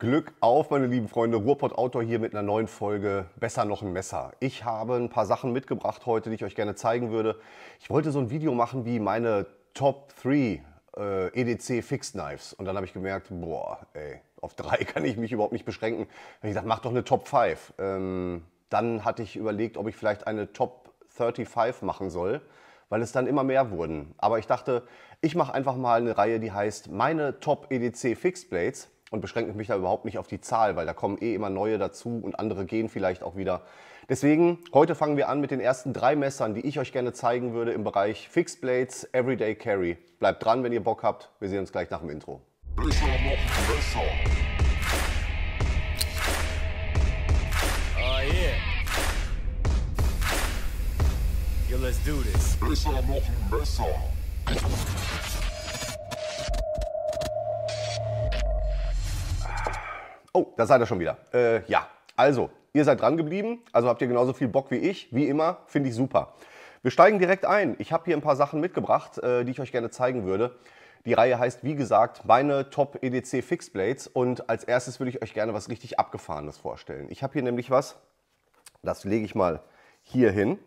Glück auf, meine lieben Freunde. Ruhrpott Outdoor hier mit einer neuen Folge Besser noch ein Messer. Ich habe ein paar Sachen mitgebracht heute, die ich euch gerne zeigen würde. Ich wollte so ein Video machen wie meine Top 3 äh, EDC Fixed Knives. Und dann habe ich gemerkt, boah, ey, auf drei kann ich mich überhaupt nicht beschränken. Dann ich gesagt, mach doch eine Top 5. Ähm, dann hatte ich überlegt, ob ich vielleicht eine Top 35 machen soll, weil es dann immer mehr wurden. Aber ich dachte, ich mache einfach mal eine Reihe, die heißt meine Top EDC Fixed Blades und beschränke mich da überhaupt nicht auf die Zahl, weil da kommen eh immer neue dazu und andere gehen vielleicht auch wieder. Deswegen, heute fangen wir an mit den ersten drei Messern, die ich euch gerne zeigen würde im Bereich Fixed Blades Everyday Carry. Bleibt dran, wenn ihr Bock habt. Wir sehen uns gleich nach dem Intro. let's do this. Besser noch besser. da seid ihr schon wieder. Äh, ja, also, ihr seid dran geblieben, also habt ihr genauso viel Bock wie ich, wie immer, finde ich super. Wir steigen direkt ein. Ich habe hier ein paar Sachen mitgebracht, äh, die ich euch gerne zeigen würde. Die Reihe heißt, wie gesagt, meine Top EDC Fixblades und als erstes würde ich euch gerne was richtig Abgefahrenes vorstellen. Ich habe hier nämlich was, das lege ich mal hier hin.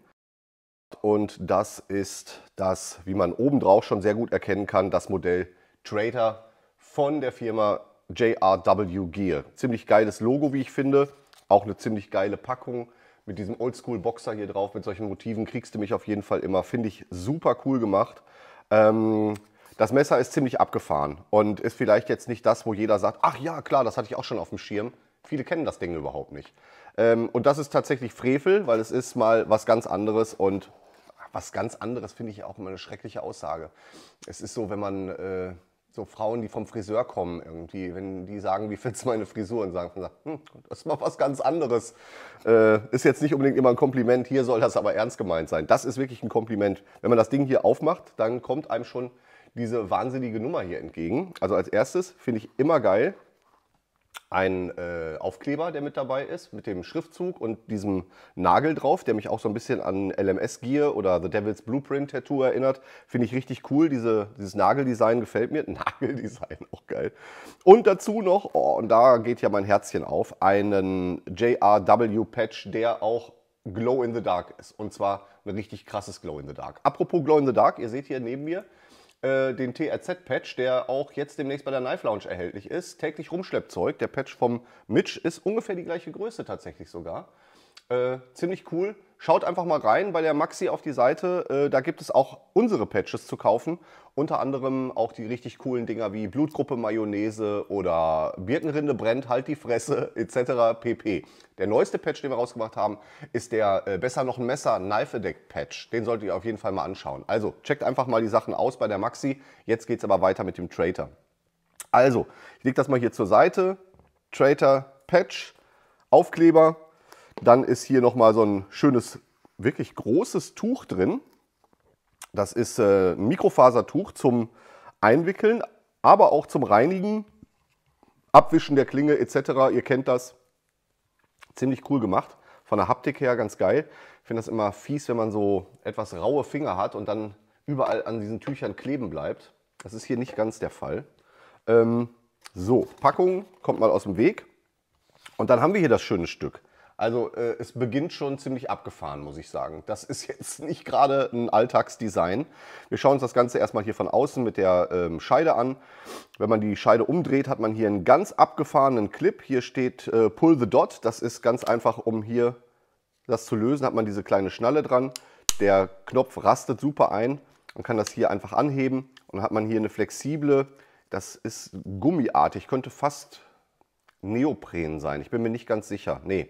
Und das ist das, wie man obendrauf schon sehr gut erkennen kann, das Modell Trader von der Firma JRW Gear. Ziemlich geiles Logo, wie ich finde. Auch eine ziemlich geile Packung. Mit diesem Oldschool-Boxer hier drauf, mit solchen Motiven, kriegst du mich auf jeden Fall immer. Finde ich super cool gemacht. Ähm, das Messer ist ziemlich abgefahren und ist vielleicht jetzt nicht das, wo jeder sagt, ach ja, klar, das hatte ich auch schon auf dem Schirm. Viele kennen das Ding überhaupt nicht. Ähm, und das ist tatsächlich Frevel, weil es ist mal was ganz anderes und was ganz anderes finde ich auch immer eine schreckliche Aussage. Es ist so, wenn man... Äh, so Frauen, die vom Friseur kommen irgendwie, wenn die sagen, wie findest du meine Frisur und sagen, hm, das ist mal was ganz anderes. Äh, ist jetzt nicht unbedingt immer ein Kompliment, hier soll das aber ernst gemeint sein. Das ist wirklich ein Kompliment. Wenn man das Ding hier aufmacht, dann kommt einem schon diese wahnsinnige Nummer hier entgegen. Also als erstes finde ich immer geil, ein äh, Aufkleber, der mit dabei ist, mit dem Schriftzug und diesem Nagel drauf, der mich auch so ein bisschen an LMS Gear oder The Devil's Blueprint Tattoo erinnert. Finde ich richtig cool. Diese, dieses Nageldesign gefällt mir. Nageldesign, auch geil. Und dazu noch, oh, und da geht ja mein Herzchen auf, einen JRW-Patch, der auch Glow in the Dark ist. Und zwar ein richtig krasses Glow in the Dark. Apropos Glow in the Dark, ihr seht hier neben mir, äh, den TRZ-Patch, der auch jetzt demnächst bei der Knife Lounge erhältlich ist. Täglich Rumschleppzeug. Der Patch vom Mitch ist ungefähr die gleiche Größe tatsächlich sogar. Äh, ziemlich cool. Schaut einfach mal rein bei der Maxi auf die Seite. Äh, da gibt es auch unsere Patches zu kaufen. Unter anderem auch die richtig coolen Dinger wie Blutgruppe Mayonnaise oder Birkenrinde brennt, halt die Fresse etc. pp. Der neueste Patch, den wir rausgemacht haben, ist der äh, Besser noch ein Messer Knife Deck Patch. Den solltet ihr auf jeden Fall mal anschauen. Also checkt einfach mal die Sachen aus bei der Maxi. Jetzt geht es aber weiter mit dem Traitor. Also, ich lege das mal hier zur Seite. Traitor Patch, Aufkleber, dann ist hier nochmal so ein schönes, wirklich großes Tuch drin. Das ist äh, ein Mikrofasertuch zum Einwickeln, aber auch zum Reinigen, Abwischen der Klinge etc. Ihr kennt das. Ziemlich cool gemacht. Von der Haptik her ganz geil. Ich finde das immer fies, wenn man so etwas raue Finger hat und dann überall an diesen Tüchern kleben bleibt. Das ist hier nicht ganz der Fall. Ähm, so, Packung kommt mal aus dem Weg. Und dann haben wir hier das schöne Stück. Also äh, es beginnt schon ziemlich abgefahren, muss ich sagen. Das ist jetzt nicht gerade ein Alltagsdesign. Wir schauen uns das Ganze erstmal hier von außen mit der ähm, Scheide an. Wenn man die Scheide umdreht, hat man hier einen ganz abgefahrenen Clip. Hier steht äh, Pull the Dot. Das ist ganz einfach, um hier das zu lösen, hat man diese kleine Schnalle dran. Der Knopf rastet super ein. Man kann das hier einfach anheben und hat man hier eine flexible, das ist gummiartig, könnte fast Neopren sein. Ich bin mir nicht ganz sicher. Nee,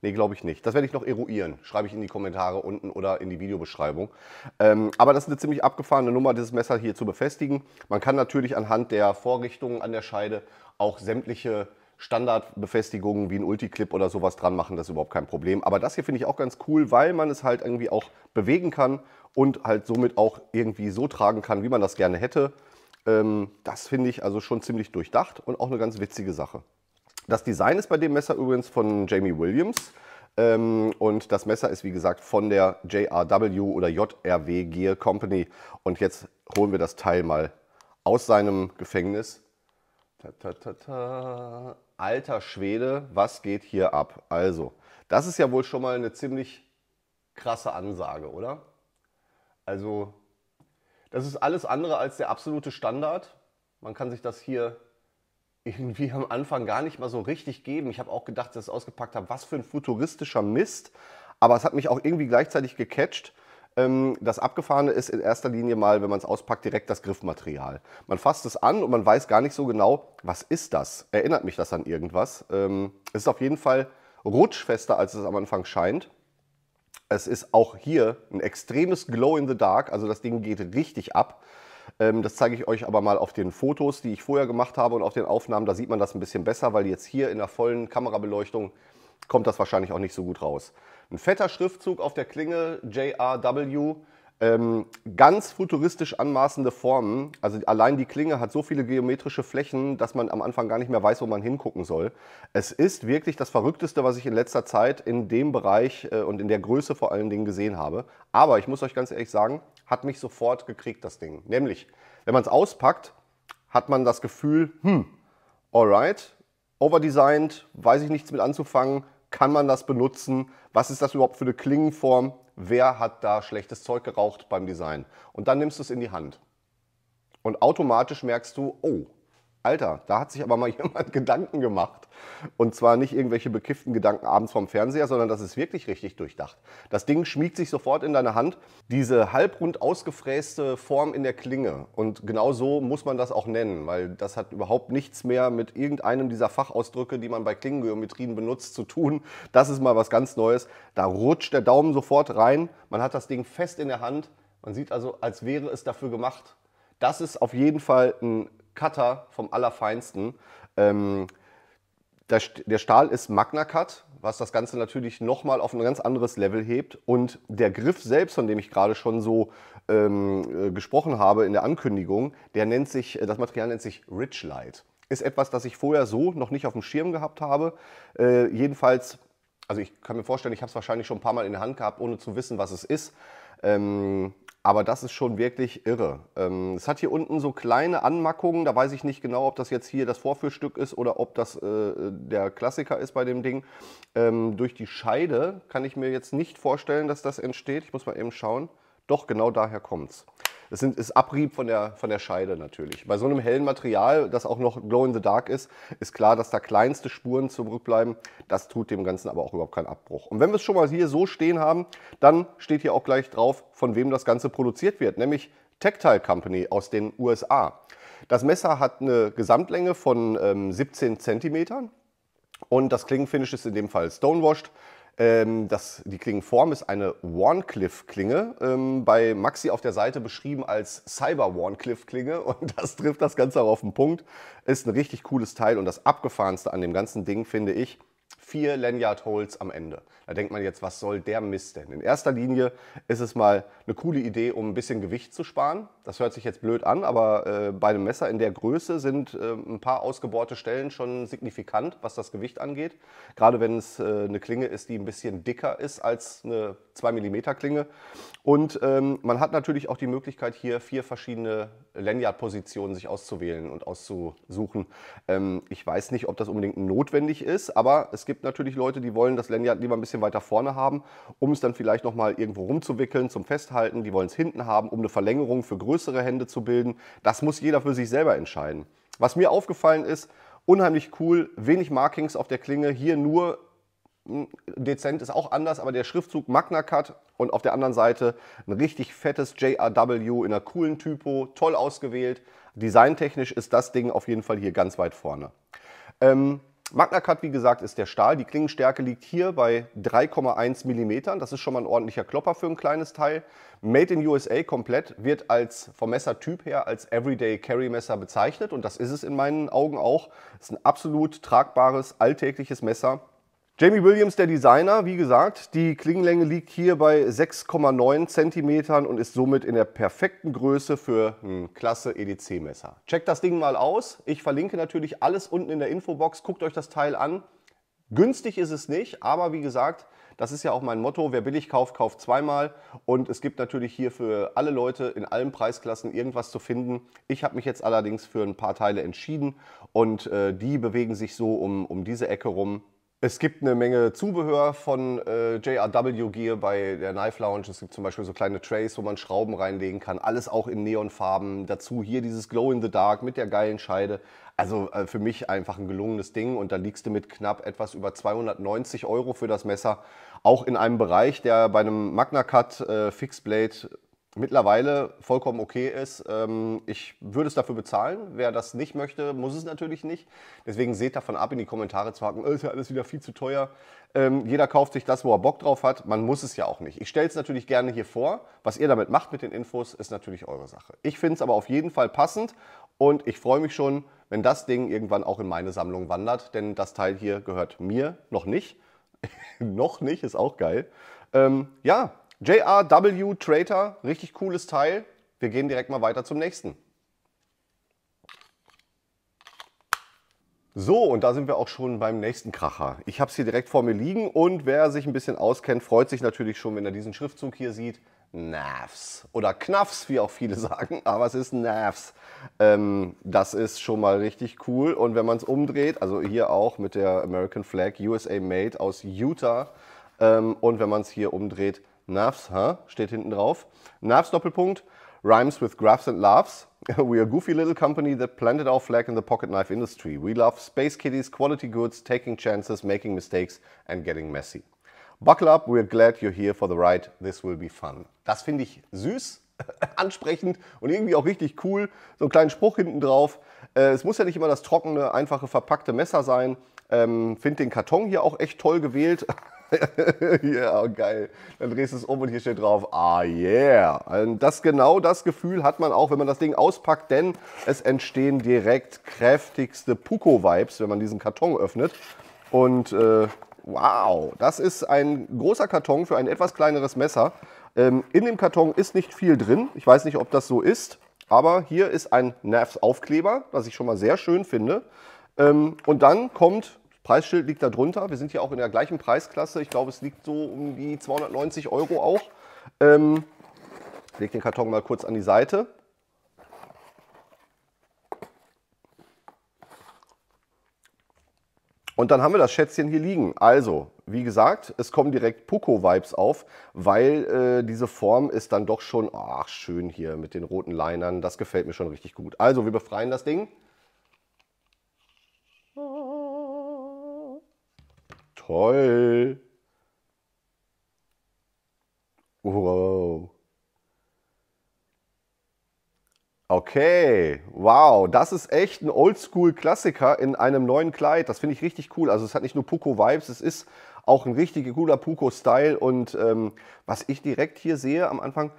Nee, glaube ich nicht. Das werde ich noch eruieren. Schreibe ich in die Kommentare unten oder in die Videobeschreibung. Ähm, aber das ist eine ziemlich abgefahrene Nummer, dieses Messer hier zu befestigen. Man kann natürlich anhand der Vorrichtungen an der Scheide auch sämtliche Standardbefestigungen wie ein Ulti-Clip oder sowas dran machen. Das ist überhaupt kein Problem. Aber das hier finde ich auch ganz cool, weil man es halt irgendwie auch bewegen kann und halt somit auch irgendwie so tragen kann, wie man das gerne hätte. Ähm, das finde ich also schon ziemlich durchdacht und auch eine ganz witzige Sache. Das Design ist bei dem Messer übrigens von Jamie Williams. Ähm, und das Messer ist, wie gesagt, von der JRW oder JRW Gear Company. Und jetzt holen wir das Teil mal aus seinem Gefängnis. Ta, ta, ta, Alter Schwede, was geht hier ab? Also, das ist ja wohl schon mal eine ziemlich krasse Ansage, oder? Also, das ist alles andere als der absolute Standard. Man kann sich das hier irgendwie am Anfang gar nicht mal so richtig geben. Ich habe auch gedacht, dass ich das ausgepackt habe, was für ein futuristischer Mist. Aber es hat mich auch irgendwie gleichzeitig gecatcht. Ähm, das Abgefahrene ist in erster Linie mal, wenn man es auspackt, direkt das Griffmaterial. Man fasst es an und man weiß gar nicht so genau, was ist das? Erinnert mich das an irgendwas? Ähm, es ist auf jeden Fall rutschfester, als es am Anfang scheint. Es ist auch hier ein extremes Glow in the Dark, also das Ding geht richtig ab. Ähm, das zeige ich euch aber mal auf den Fotos, die ich vorher gemacht habe und auf den Aufnahmen. Da sieht man das ein bisschen besser, weil jetzt hier in der vollen Kamerabeleuchtung kommt das wahrscheinlich auch nicht so gut raus. Ein fetter Schriftzug auf der Klinge, JRW. Ähm, ganz futuristisch anmaßende Formen. Also allein die Klinge hat so viele geometrische Flächen, dass man am Anfang gar nicht mehr weiß, wo man hingucken soll. Es ist wirklich das Verrückteste, was ich in letzter Zeit in dem Bereich äh, und in der Größe vor allen Dingen gesehen habe. Aber ich muss euch ganz ehrlich sagen, hat mich sofort gekriegt, das Ding. Nämlich, wenn man es auspackt, hat man das Gefühl, hm, alright, overdesigned, weiß ich nichts mit anzufangen, kann man das benutzen, was ist das überhaupt für eine Klingenform, wer hat da schlechtes Zeug geraucht beim Design. Und dann nimmst du es in die Hand. Und automatisch merkst du, oh, Alter, da hat sich aber mal jemand Gedanken gemacht. Und zwar nicht irgendwelche bekifften Gedanken abends vom Fernseher, sondern das ist wirklich richtig durchdacht. Das Ding schmiegt sich sofort in deine Hand. Diese halbrund ausgefräste Form in der Klinge. Und genau so muss man das auch nennen, weil das hat überhaupt nichts mehr mit irgendeinem dieser Fachausdrücke, die man bei Klingengeometrien benutzt, zu tun. Das ist mal was ganz Neues. Da rutscht der Daumen sofort rein. Man hat das Ding fest in der Hand. Man sieht also, als wäre es dafür gemacht. Das ist auf jeden Fall ein Cutter vom Allerfeinsten. Ähm, der, der Stahl ist Magna Cut, was das Ganze natürlich nochmal auf ein ganz anderes Level hebt. Und der Griff selbst, von dem ich gerade schon so ähm, äh, gesprochen habe in der Ankündigung, der nennt sich, äh, das Material nennt sich Rich Light. Ist etwas, das ich vorher so noch nicht auf dem Schirm gehabt habe. Äh, jedenfalls, also ich kann mir vorstellen, ich habe es wahrscheinlich schon ein paar Mal in der Hand gehabt, ohne zu wissen, was es ist. Ähm, aber das ist schon wirklich irre. Ähm, es hat hier unten so kleine Anmackungen. Da weiß ich nicht genau, ob das jetzt hier das Vorführstück ist oder ob das äh, der Klassiker ist bei dem Ding. Ähm, durch die Scheide kann ich mir jetzt nicht vorstellen, dass das entsteht. Ich muss mal eben schauen. Doch, genau daher kommt es. Es sind, ist Abrieb von der, von der Scheide natürlich. Bei so einem hellen Material, das auch noch glow in the dark ist, ist klar, dass da kleinste Spuren zurückbleiben. Das tut dem Ganzen aber auch überhaupt keinen Abbruch. Und wenn wir es schon mal hier so stehen haben, dann steht hier auch gleich drauf, von wem das Ganze produziert wird, nämlich Tactile Company aus den USA. Das Messer hat eine Gesamtlänge von ähm, 17 cm und das Klingenfinish ist in dem Fall stonewashed. Ähm, das, die Klingenform ist eine Warncliffe-Klinge, ähm, bei Maxi auf der Seite beschrieben als Cyber-Warncliffe-Klinge und das trifft das Ganze auch auf den Punkt. Ist ein richtig cooles Teil und das Abgefahrenste an dem ganzen Ding finde ich, vier Lanyard Holes am Ende. Da denkt man jetzt, was soll der Mist denn? In erster Linie ist es mal eine coole Idee, um ein bisschen Gewicht zu sparen. Das hört sich jetzt blöd an, aber äh, bei einem Messer in der Größe sind äh, ein paar ausgebohrte Stellen schon signifikant, was das Gewicht angeht. Gerade wenn es äh, eine Klinge ist, die ein bisschen dicker ist als eine 2 mm Klinge. Und ähm, man hat natürlich auch die Möglichkeit, hier vier verschiedene Lanyard-Positionen sich auszuwählen und auszusuchen. Ähm, ich weiß nicht, ob das unbedingt notwendig ist, aber es gibt gibt natürlich Leute, die wollen das Lanyard lieber ein bisschen weiter vorne haben, um es dann vielleicht nochmal irgendwo rumzuwickeln, zum Festhalten. Die wollen es hinten haben, um eine Verlängerung für größere Hände zu bilden. Das muss jeder für sich selber entscheiden. Was mir aufgefallen ist, unheimlich cool, wenig Markings auf der Klinge, hier nur hm, dezent ist auch anders, aber der Schriftzug Magna Cut und auf der anderen Seite ein richtig fettes JRW in einer coolen Typo, toll ausgewählt. Designtechnisch ist das Ding auf jeden Fall hier ganz weit vorne. Ähm, MagnaCut, wie gesagt, ist der Stahl. Die Klingenstärke liegt hier bei 3,1 mm. Das ist schon mal ein ordentlicher Klopper für ein kleines Teil. Made in USA komplett wird als vom Messertyp her als Everyday Carry Messer bezeichnet. Und das ist es in meinen Augen auch. Es ist ein absolut tragbares, alltägliches Messer Jamie Williams, der Designer, wie gesagt, die Klingenlänge liegt hier bei 6,9 cm und ist somit in der perfekten Größe für ein klasse EDC-Messer. Checkt das Ding mal aus. Ich verlinke natürlich alles unten in der Infobox. Guckt euch das Teil an. Günstig ist es nicht, aber wie gesagt, das ist ja auch mein Motto, wer billig kauft, kauft zweimal. Und es gibt natürlich hier für alle Leute in allen Preisklassen irgendwas zu finden. Ich habe mich jetzt allerdings für ein paar Teile entschieden und äh, die bewegen sich so um, um diese Ecke rum. Es gibt eine Menge Zubehör von äh, JRW Gear bei der Knife Lounge. Es gibt zum Beispiel so kleine Trays, wo man Schrauben reinlegen kann. Alles auch in Neonfarben. Dazu hier dieses Glow in the Dark mit der geilen Scheide. Also äh, für mich einfach ein gelungenes Ding. Und da liegst du mit knapp etwas über 290 Euro für das Messer. Auch in einem Bereich, der bei einem Magna Cut äh, Fixblade mittlerweile vollkommen okay ist. Ähm, ich würde es dafür bezahlen. Wer das nicht möchte, muss es natürlich nicht. Deswegen seht davon ab, in die Kommentare zu haken, oh, ist ja alles wieder viel zu teuer. Ähm, jeder kauft sich das, wo er Bock drauf hat. Man muss es ja auch nicht. Ich stelle es natürlich gerne hier vor. Was ihr damit macht mit den Infos, ist natürlich eure Sache. Ich finde es aber auf jeden Fall passend und ich freue mich schon, wenn das Ding irgendwann auch in meine Sammlung wandert, denn das Teil hier gehört mir noch nicht. noch nicht, ist auch geil. Ähm, ja, JRW Trader, richtig cooles Teil. Wir gehen direkt mal weiter zum nächsten. So, und da sind wir auch schon beim nächsten Kracher. Ich habe es hier direkt vor mir liegen und wer sich ein bisschen auskennt, freut sich natürlich schon, wenn er diesen Schriftzug hier sieht. Navs oder Knaffs, wie auch viele sagen, aber es ist Navs. Ähm, das ist schon mal richtig cool und wenn man es umdreht, also hier auch mit der American Flag USA Made aus Utah ähm, und wenn man es hier umdreht, Nerves, huh? steht hinten drauf. Nerves Doppelpunkt, rhymes with graphs and laughs. We are a goofy little company that planted our flag in the pocket knife industry. We love space kitties, quality goods, taking chances, making mistakes and getting messy. Buckle up, we're glad you're here for the ride. This will be fun. Das finde ich süß, ansprechend und irgendwie auch richtig cool. So einen kleinen Spruch hinten drauf. Äh, es muss ja nicht immer das trockene, einfache, verpackte Messer sein. Ähm, finde den Karton hier auch echt toll gewählt. ja, geil. Dann drehst du es um und hier steht drauf, ah yeah. Und das genau das Gefühl hat man auch, wenn man das Ding auspackt, denn es entstehen direkt kräftigste Puko-Vibes, wenn man diesen Karton öffnet. Und äh, wow, das ist ein großer Karton für ein etwas kleineres Messer. Ähm, in dem Karton ist nicht viel drin. Ich weiß nicht, ob das so ist. Aber hier ist ein Nervs-Aufkleber, was ich schon mal sehr schön finde. Ähm, und dann kommt Preisschild liegt da drunter. Wir sind hier auch in der gleichen Preisklasse. Ich glaube, es liegt so um die 290 Euro auch. Ähm, lege den Karton mal kurz an die Seite. Und dann haben wir das Schätzchen hier liegen. Also, wie gesagt, es kommen direkt Puko-Vibes auf, weil äh, diese Form ist dann doch schon, ach, schön hier mit den roten Linern. Das gefällt mir schon richtig gut. Also, wir befreien das Ding. toll. Wow. Okay, wow, das ist echt ein Oldschool-Klassiker in einem neuen Kleid. Das finde ich richtig cool. Also es hat nicht nur Puko-Vibes, es ist auch ein richtig cooler Puko-Style. Und ähm, was ich direkt hier sehe am Anfang,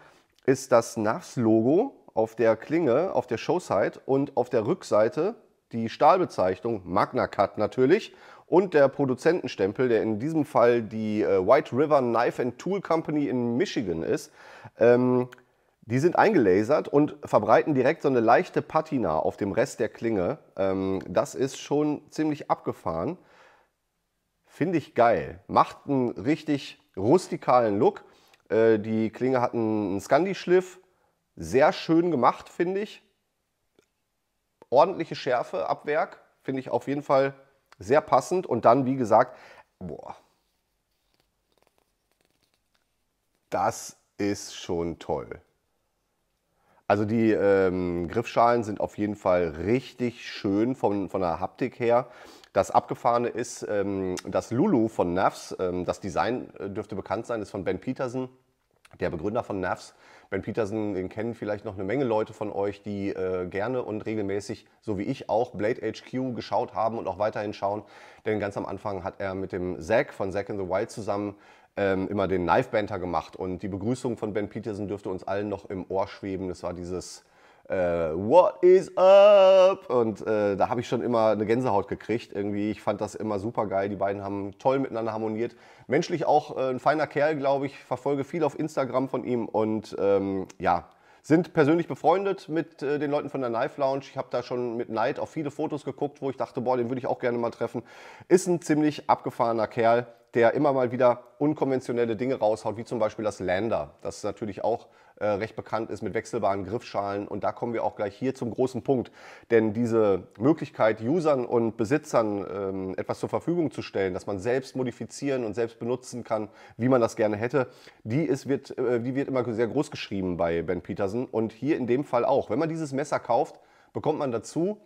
ist das NAFS-Logo auf der Klinge, auf der Showside und auf der Rückseite die Stahlbezeichnung Magna Cut natürlich und der Produzentenstempel, der in diesem Fall die äh, White River Knife and Tool Company in Michigan ist, ähm, die sind eingelasert und verbreiten direkt so eine leichte Patina auf dem Rest der Klinge. Ähm, das ist schon ziemlich abgefahren. Finde ich geil. Macht einen richtig rustikalen Look. Äh, die Klinge hat einen Scandi-Schliff. Sehr schön gemacht, finde ich. Ordentliche Schärfe ab Werk. Finde ich auf jeden Fall sehr passend und dann, wie gesagt, boah, das ist schon toll. Also die ähm, Griffschalen sind auf jeden Fall richtig schön von, von der Haptik her. Das Abgefahrene ist, ähm, das Lulu von Navs, ähm, das Design äh, dürfte bekannt sein, ist von Ben Peterson, der Begründer von Navs. Ben Peterson, den kennen vielleicht noch eine Menge Leute von euch, die äh, gerne und regelmäßig, so wie ich auch, Blade HQ geschaut haben und auch weiterhin schauen. Denn ganz am Anfang hat er mit dem Zack von Zack in the Wild zusammen ähm, immer den Knife Banter gemacht. Und die Begrüßung von Ben Peterson dürfte uns allen noch im Ohr schweben. Das war dieses äh, What is up? Und äh, da habe ich schon immer eine Gänsehaut gekriegt. Irgendwie, ich fand das immer super geil. Die beiden haben toll miteinander harmoniert. Menschlich auch äh, ein feiner Kerl, glaube ich. Verfolge viel auf Instagram von ihm und ähm, ja, sind persönlich befreundet mit äh, den Leuten von der Knife Lounge. Ich habe da schon mit Neid auf viele Fotos geguckt, wo ich dachte, boah, den würde ich auch gerne mal treffen. Ist ein ziemlich abgefahrener Kerl der immer mal wieder unkonventionelle Dinge raushaut, wie zum Beispiel das Lander, das natürlich auch äh, recht bekannt ist mit wechselbaren Griffschalen. Und da kommen wir auch gleich hier zum großen Punkt. Denn diese Möglichkeit, Usern und Besitzern ähm, etwas zur Verfügung zu stellen, dass man selbst modifizieren und selbst benutzen kann, wie man das gerne hätte, die, ist, wird, äh, die wird immer sehr groß geschrieben bei Ben Peterson. Und hier in dem Fall auch. Wenn man dieses Messer kauft, bekommt man dazu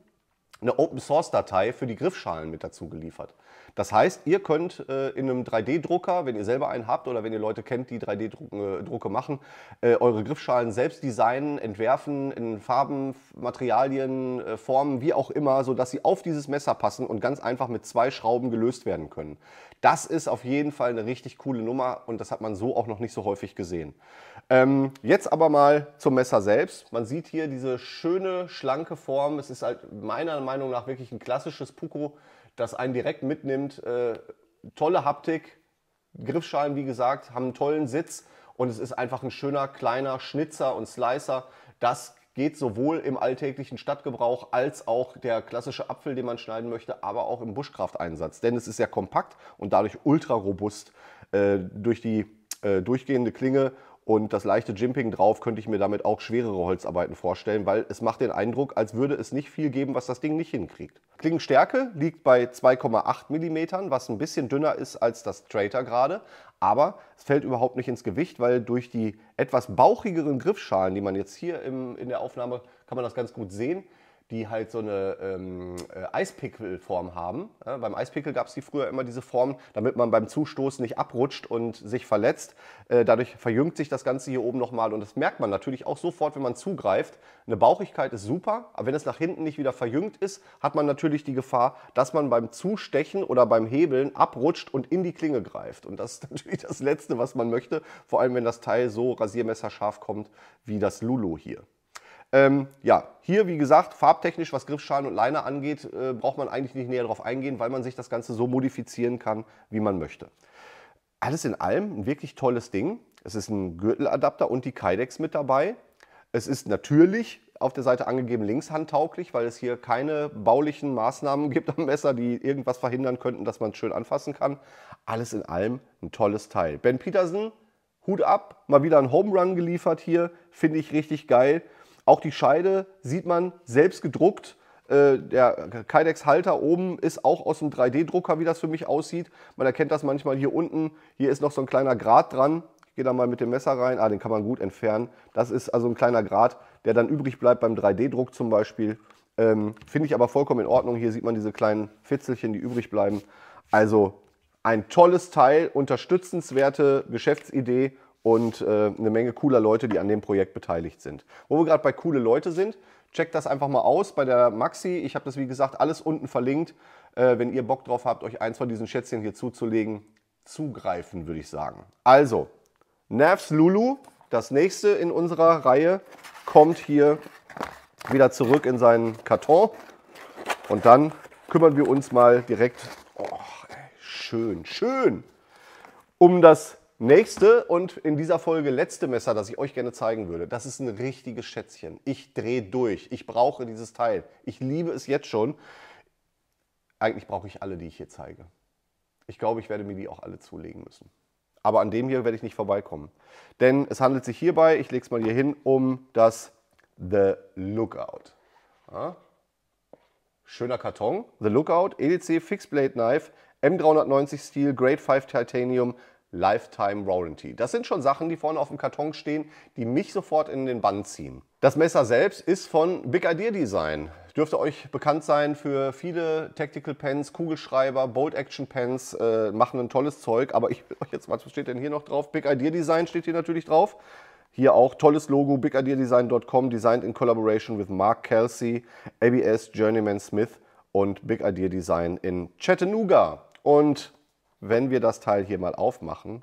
eine Open-Source-Datei für die Griffschalen mit dazu geliefert. Das heißt, ihr könnt äh, in einem 3D-Drucker, wenn ihr selber einen habt oder wenn ihr Leute kennt, die 3D-Drucke äh, machen, äh, eure Griffschalen selbst designen, entwerfen in Farben, Materialien, äh, Formen, wie auch immer, sodass sie auf dieses Messer passen und ganz einfach mit zwei Schrauben gelöst werden können. Das ist auf jeden Fall eine richtig coole Nummer und das hat man so auch noch nicht so häufig gesehen. Ähm, jetzt aber mal zum Messer selbst. Man sieht hier diese schöne, schlanke Form. Es ist halt meiner Meinung nach wirklich ein klassisches Puko, das einen direkt mitnimmt. Äh, tolle Haptik, Griffschalen, wie gesagt, haben einen tollen Sitz und es ist einfach ein schöner, kleiner Schnitzer und Slicer. Das geht sowohl im alltäglichen Stadtgebrauch als auch der klassische Apfel, den man schneiden möchte, aber auch im Buschkrafteinsatz. Denn es ist sehr kompakt und dadurch ultra robust äh, durch die äh, durchgehende Klinge und das leichte Jimping drauf könnte ich mir damit auch schwerere Holzarbeiten vorstellen, weil es macht den Eindruck, als würde es nicht viel geben, was das Ding nicht hinkriegt. Klingenstärke liegt bei 2,8 mm, was ein bisschen dünner ist als das Traitor gerade. Aber es fällt überhaupt nicht ins Gewicht, weil durch die etwas bauchigeren Griffschalen, die man jetzt hier im, in der Aufnahme, kann man das ganz gut sehen, die halt so eine ähm, äh, Eispickelform haben. Ja, beim Eispickel gab es die früher immer diese Form, damit man beim Zustoßen nicht abrutscht und sich verletzt. Äh, dadurch verjüngt sich das Ganze hier oben nochmal und das merkt man natürlich auch sofort, wenn man zugreift. Eine Bauchigkeit ist super, aber wenn es nach hinten nicht wieder verjüngt ist, hat man natürlich die Gefahr, dass man beim Zustechen oder beim Hebeln abrutscht und in die Klinge greift. Und das ist natürlich das Letzte, was man möchte, vor allem wenn das Teil so rasiermesserscharf kommt wie das Lulu hier. Ähm, ja, hier wie gesagt, farbtechnisch, was Griffschalen und Leine angeht, äh, braucht man eigentlich nicht näher darauf eingehen, weil man sich das Ganze so modifizieren kann, wie man möchte. Alles in allem ein wirklich tolles Ding. Es ist ein Gürteladapter und die Kydex mit dabei. Es ist natürlich auf der Seite angegeben linkshandtauglich, weil es hier keine baulichen Maßnahmen gibt am Messer, die irgendwas verhindern könnten, dass man es schön anfassen kann. Alles in allem ein tolles Teil. Ben Petersen, Hut ab, mal wieder ein Home Run geliefert hier, finde ich richtig geil. Auch die Scheide sieht man selbst gedruckt. Äh, der Kydex-Halter oben ist auch aus dem 3D-Drucker, wie das für mich aussieht. Man erkennt das manchmal hier unten. Hier ist noch so ein kleiner Grat dran. Ich gehe da mal mit dem Messer rein. Ah, den kann man gut entfernen. Das ist also ein kleiner Grat, der dann übrig bleibt beim 3D-Druck zum Beispiel. Ähm, Finde ich aber vollkommen in Ordnung. Hier sieht man diese kleinen Fitzelchen, die übrig bleiben. Also ein tolles Teil, unterstützenswerte Geschäftsidee und äh, eine Menge cooler Leute, die an dem Projekt beteiligt sind. Wo wir gerade bei coole Leute sind, checkt das einfach mal aus bei der Maxi. Ich habe das, wie gesagt, alles unten verlinkt. Äh, wenn ihr Bock drauf habt, euch eins von diesen Schätzchen hier zuzulegen, zugreifen, würde ich sagen. Also, Nervs Lulu, das nächste in unserer Reihe, kommt hier wieder zurück in seinen Karton. Und dann kümmern wir uns mal direkt, oh, schön, schön, um das Nächste und in dieser Folge letzte Messer, das ich euch gerne zeigen würde. Das ist ein richtiges Schätzchen. Ich drehe durch. Ich brauche dieses Teil. Ich liebe es jetzt schon. Eigentlich brauche ich alle, die ich hier zeige. Ich glaube, ich werde mir die auch alle zulegen müssen. Aber an dem hier werde ich nicht vorbeikommen. Denn es handelt sich hierbei, ich lege es mal hier hin, um das The Lookout. Ja. Schöner Karton. The Lookout, EDC Fixed Blade Knife, M390 Steel, Grade 5 Titanium, Lifetime Warranty. Das sind schon Sachen, die vorne auf dem Karton stehen, die mich sofort in den Bann ziehen. Das Messer selbst ist von Big Idea Design. Dürfte euch bekannt sein für viele Tactical Pens, Kugelschreiber, Bolt Action Pens, äh, machen ein tolles Zeug. Aber ich will euch jetzt, mal, was steht denn hier noch drauf? Big Idea Design steht hier natürlich drauf. Hier auch tolles Logo, bigideadesign.com, designed in collaboration with Mark Kelsey, ABS, Journeyman Smith und Big Idea Design in Chattanooga. Und wenn wir das Teil hier mal aufmachen.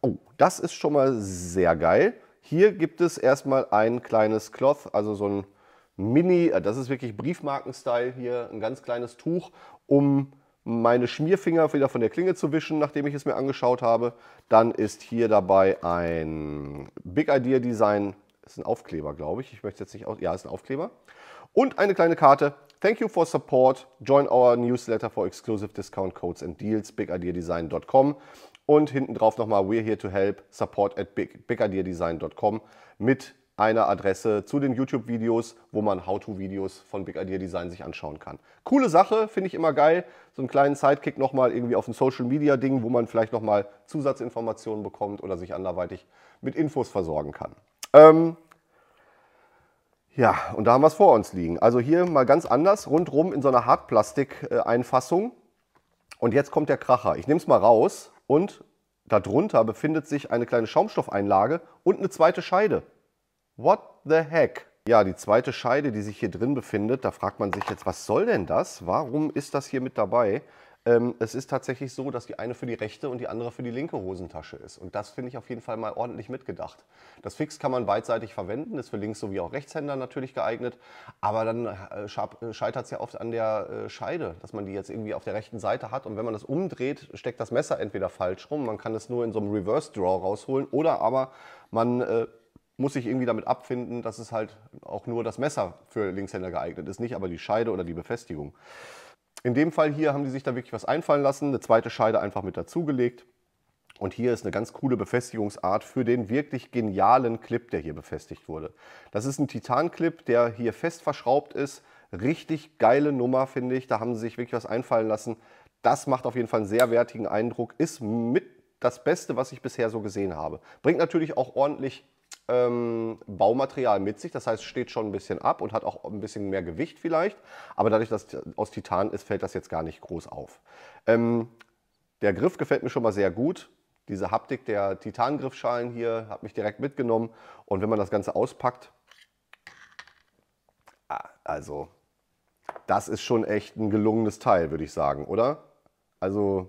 Oh, das ist schon mal sehr geil. Hier gibt es erstmal ein kleines Cloth, also so ein Mini, äh, das ist wirklich Briefmarken-Style hier, ein ganz kleines Tuch, um meine Schmierfinger wieder von der Klinge zu wischen, nachdem ich es mir angeschaut habe. Dann ist hier dabei ein Big Idea Design, das ist ein Aufkleber, glaube ich. Ich möchte jetzt nicht aus. Ja, ist ein Aufkleber. Und eine kleine Karte Thank you for support. Join our newsletter for exclusive discount codes and deals, bigideadesign.com. Und hinten drauf nochmal, we're here to help, support at big, bigideadesign.com mit einer Adresse zu den YouTube-Videos, wo man How-To-Videos von Big Idea Design sich anschauen kann. Coole Sache, finde ich immer geil. So einen kleinen Sidekick nochmal irgendwie auf ein Social-Media-Ding, wo man vielleicht nochmal Zusatzinformationen bekommt oder sich anderweitig mit Infos versorgen kann. Ähm, ja, und da haben wir es vor uns liegen. Also hier mal ganz anders, rundrum in so einer Hartplastik-Einfassung. Und jetzt kommt der Kracher. Ich nehme es mal raus und darunter befindet sich eine kleine Schaumstoffeinlage und eine zweite Scheide. What the heck? Ja, die zweite Scheide, die sich hier drin befindet, da fragt man sich jetzt, was soll denn das? Warum ist das hier mit dabei? Ähm, es ist tatsächlich so, dass die eine für die rechte und die andere für die linke Hosentasche ist. Und das finde ich auf jeden Fall mal ordentlich mitgedacht. Das Fix kann man beidseitig verwenden, ist für Links- sowie auch Rechtshänder natürlich geeignet. Aber dann äh, äh scheitert es ja oft an der äh, Scheide, dass man die jetzt irgendwie auf der rechten Seite hat. Und wenn man das umdreht, steckt das Messer entweder falsch rum. Man kann es nur in so einem Reverse Draw rausholen. Oder aber man äh, muss sich irgendwie damit abfinden, dass es halt auch nur das Messer für Linkshänder geeignet ist. Nicht aber die Scheide oder die Befestigung. In dem Fall hier haben die sich da wirklich was einfallen lassen, eine zweite Scheide einfach mit dazugelegt. Und hier ist eine ganz coole Befestigungsart für den wirklich genialen Clip, der hier befestigt wurde. Das ist ein Titan-Clip, der hier fest verschraubt ist. Richtig geile Nummer, finde ich. Da haben sie sich wirklich was einfallen lassen. Das macht auf jeden Fall einen sehr wertigen Eindruck. Ist mit das Beste, was ich bisher so gesehen habe. Bringt natürlich auch ordentlich ähm, Baumaterial mit sich. Das heißt, steht schon ein bisschen ab und hat auch ein bisschen mehr Gewicht vielleicht. Aber dadurch, dass aus Titan ist, fällt das jetzt gar nicht groß auf. Ähm, der Griff gefällt mir schon mal sehr gut. Diese Haptik der Titangriffschalen hier hat mich direkt mitgenommen. Und wenn man das Ganze auspackt, ah, also das ist schon echt ein gelungenes Teil, würde ich sagen, oder? Also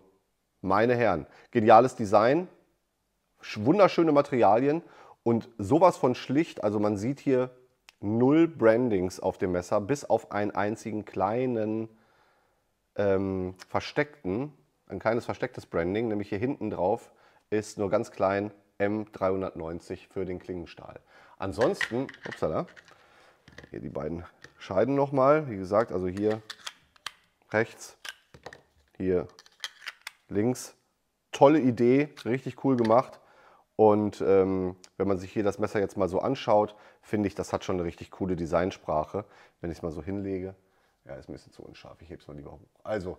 meine Herren, geniales Design, wunderschöne Materialien und sowas von schlicht. Also man sieht hier null Brandings auf dem Messer, bis auf einen einzigen kleinen ähm, versteckten, ein kleines verstecktes Branding, nämlich hier hinten drauf ist nur ganz klein M390 für den Klingenstahl. Ansonsten, upsala, hier die beiden Scheiden nochmal, wie gesagt, also hier rechts, hier links. Tolle Idee, richtig cool gemacht. Und ähm, wenn man sich hier das Messer jetzt mal so anschaut, finde ich, das hat schon eine richtig coole Designsprache. Wenn ich es mal so hinlege, ja, ist ein bisschen zu unscharf, ich hebe es mal lieber hoch. Also,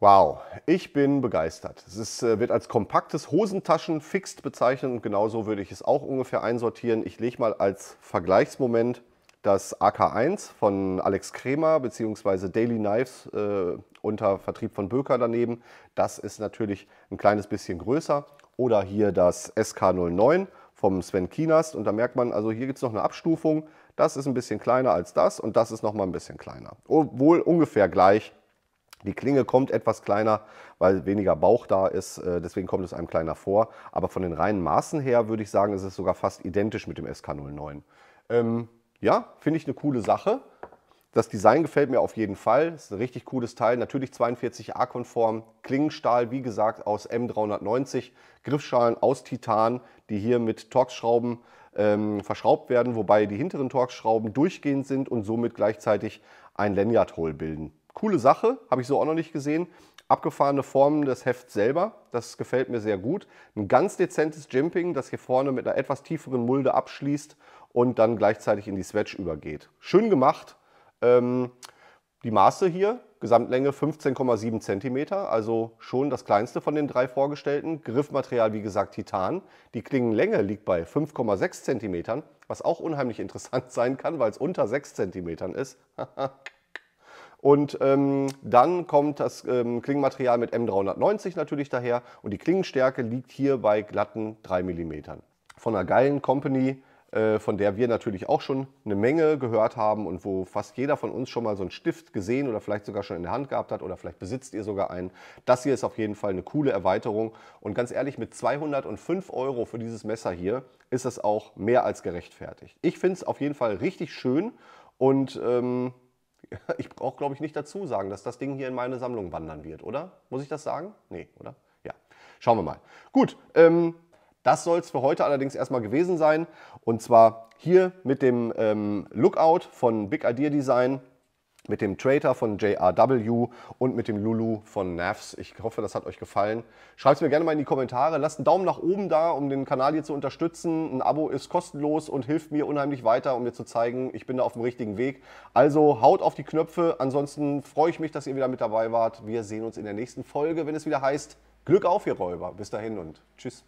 wow, ich bin begeistert. Es ist, äh, wird als kompaktes Hosentaschen-Fixed bezeichnet und genauso würde ich es auch ungefähr einsortieren. Ich lege mal als Vergleichsmoment das AK1 von Alex Kremer bzw. Daily Knives äh, unter Vertrieb von Böker daneben. Das ist natürlich ein kleines bisschen größer oder hier das SK09 vom Sven Kienast. Und da merkt man, also hier gibt es noch eine Abstufung. Das ist ein bisschen kleiner als das und das ist nochmal ein bisschen kleiner. Obwohl ungefähr gleich. Die Klinge kommt etwas kleiner, weil weniger Bauch da ist. Äh, deswegen kommt es einem kleiner vor. Aber von den reinen Maßen her würde ich sagen, ist es sogar fast identisch mit dem SK09. Ähm, ja, finde ich eine coole Sache. Das Design gefällt mir auf jeden Fall. Ist ein richtig cooles Teil. Natürlich 42A-konform. Klingenstahl, wie gesagt, aus M390. Griffschalen aus Titan, die hier mit Torx-Schrauben ähm, verschraubt werden, wobei die hinteren Torx-Schrauben durchgehend sind und somit gleichzeitig ein Lanyard-Hole bilden. Coole Sache, habe ich so auch noch nicht gesehen. Abgefahrene Formen des Hefts selber, das gefällt mir sehr gut. Ein ganz dezentes Jimping, das hier vorne mit einer etwas tieferen Mulde abschließt und dann gleichzeitig in die Swatch übergeht. Schön gemacht, ähm, die Maße hier, Gesamtlänge 15,7 cm, also schon das kleinste von den drei vorgestellten. Griffmaterial, wie gesagt, Titan. Die Klingenlänge liegt bei 5,6 cm, was auch unheimlich interessant sein kann, weil es unter 6 cm ist. und ähm, dann kommt das ähm, Klingenmaterial mit M390 natürlich daher und die Klingenstärke liegt hier bei glatten 3 mm. Von einer geilen Company äh, von der wir natürlich auch schon eine Menge gehört haben und wo fast jeder von uns schon mal so einen Stift gesehen oder vielleicht sogar schon in der Hand gehabt hat oder vielleicht besitzt ihr sogar einen. Das hier ist auf jeden Fall eine coole Erweiterung und ganz ehrlich, mit 205 Euro für dieses Messer hier ist das auch mehr als gerechtfertigt. Ich finde es auf jeden Fall richtig schön und ähm, ich brauche, glaube ich, nicht dazu sagen, dass das Ding hier in meine Sammlung wandern wird, oder? Muss ich das sagen? Nee, oder? Ja, schauen wir mal. Gut, ähm, das soll es für heute allerdings erstmal gewesen sein. Und zwar hier mit dem ähm, Lookout von Big Idea Design, mit dem Trader von JRW und mit dem Lulu von Navs. Ich hoffe, das hat euch gefallen. Schreibt es mir gerne mal in die Kommentare. Lasst einen Daumen nach oben da, um den Kanal hier zu unterstützen. Ein Abo ist kostenlos und hilft mir unheimlich weiter, um mir zu zeigen, ich bin da auf dem richtigen Weg. Also haut auf die Knöpfe. Ansonsten freue ich mich, dass ihr wieder mit dabei wart. Wir sehen uns in der nächsten Folge, wenn es wieder heißt Glück auf, ihr Räuber. Bis dahin und tschüss.